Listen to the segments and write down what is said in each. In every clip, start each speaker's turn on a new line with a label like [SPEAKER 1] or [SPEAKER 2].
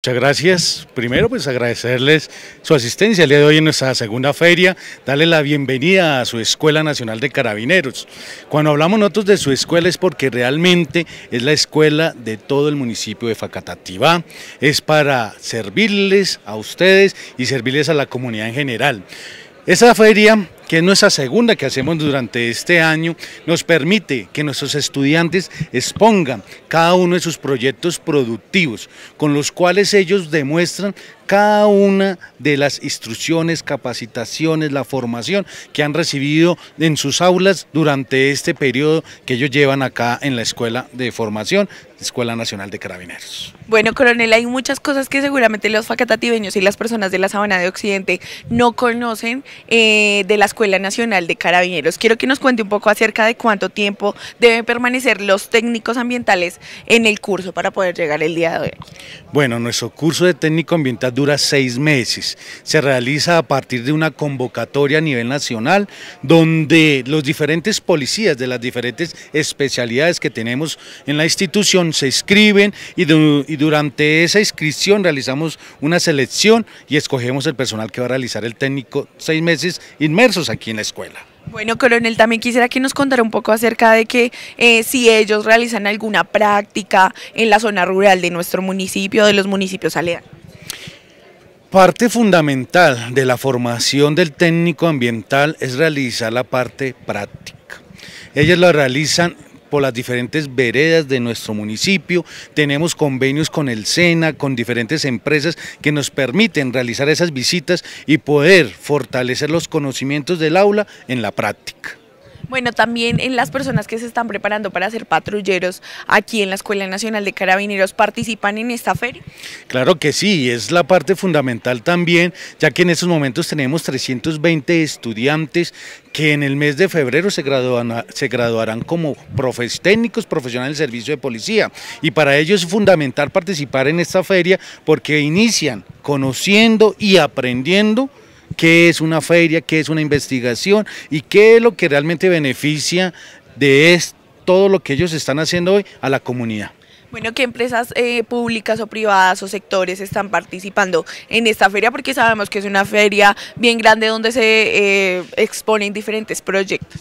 [SPEAKER 1] Muchas gracias. Primero, pues agradecerles su asistencia el día de hoy en nuestra segunda feria, darle la bienvenida a su Escuela Nacional de Carabineros. Cuando hablamos nosotros de su escuela es porque realmente es la escuela de todo el municipio de Facatativá, es para servirles a ustedes y servirles a la comunidad en general. Esa feria que es nuestra segunda que hacemos durante este año, nos permite que nuestros estudiantes expongan cada uno de sus proyectos productivos, con los cuales ellos demuestran cada una de las instrucciones, capacitaciones, la formación que han recibido en sus aulas durante este periodo que ellos llevan acá en la Escuela de Formación, Escuela Nacional de Carabineros.
[SPEAKER 2] Bueno, coronel, hay muchas cosas que seguramente los facatativeños y las personas de la Sabana de Occidente no conocen eh, de la Escuela Nacional de Carabineros. Quiero que nos cuente un poco acerca de cuánto tiempo deben permanecer los técnicos ambientales en el curso para poder llegar el día de hoy.
[SPEAKER 1] Bueno, nuestro curso de técnico ambiental dura seis meses. Se realiza a partir de una convocatoria a nivel nacional donde los diferentes policías de las diferentes especialidades que tenemos en la institución se inscriben y, durante esa inscripción realizamos una selección y escogemos el personal que va a realizar el técnico seis meses inmersos aquí en la escuela.
[SPEAKER 2] Bueno, coronel, también quisiera que nos contara un poco acerca de que eh, si ellos realizan alguna práctica en la zona rural de nuestro municipio, de los municipios aledaños.
[SPEAKER 1] Parte fundamental de la formación del técnico ambiental es realizar la parte práctica. Ellas la realizan por las diferentes veredas de nuestro municipio, tenemos convenios con el SENA, con diferentes empresas que nos permiten realizar esas visitas y poder fortalecer los conocimientos del aula en la práctica.
[SPEAKER 2] Bueno, también en las personas que se están preparando para ser patrulleros aquí en la Escuela Nacional de Carabineros participan en esta feria.
[SPEAKER 1] Claro que sí, es la parte fundamental también, ya que en estos momentos tenemos 320 estudiantes que en el mes de febrero se, graduarán como profes, técnicos profesionales del servicio de policía y para ellos es fundamental participar en esta feria porque inician conociendo y aprendiendo qué es una feria, qué es una investigación y qué es lo que realmente beneficia de todo lo que ellos están haciendo hoy a la comunidad.
[SPEAKER 2] Bueno, ¿qué empresas eh, públicas o privadas o sectores están participando en esta feria? Porque sabemos que es una feria bien grande donde se eh, exponen diferentes proyectos.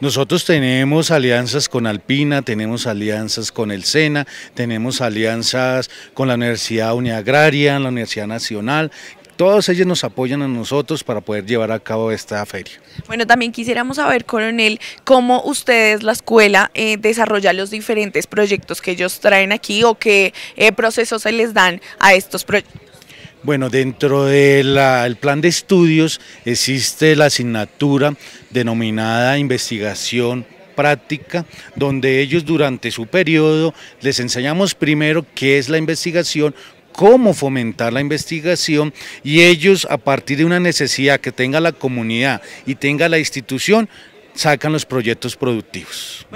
[SPEAKER 1] Nosotros tenemos alianzas con Alpina, tenemos alianzas con el SENA, tenemos alianzas con la Universidad Uniagraria, la Universidad Nacional, todos ellos nos apoyan a nosotros para poder llevar a cabo esta feria.
[SPEAKER 2] Bueno, también quisiéramos saber, coronel, cómo ustedes, la escuela, eh, desarrolla los diferentes proyectos que ellos traen aquí o qué eh, procesos se les dan a
[SPEAKER 1] estos proyectos. Bueno, dentro del plan de estudios existe la asignatura denominada investigación práctica, donde ellos durante su periodo les enseñamos primero qué es la investigación, cómo fomentar la investigación y ellos a partir de una necesidad que tenga la comunidad y tenga la institución, sacan los proyectos productivos.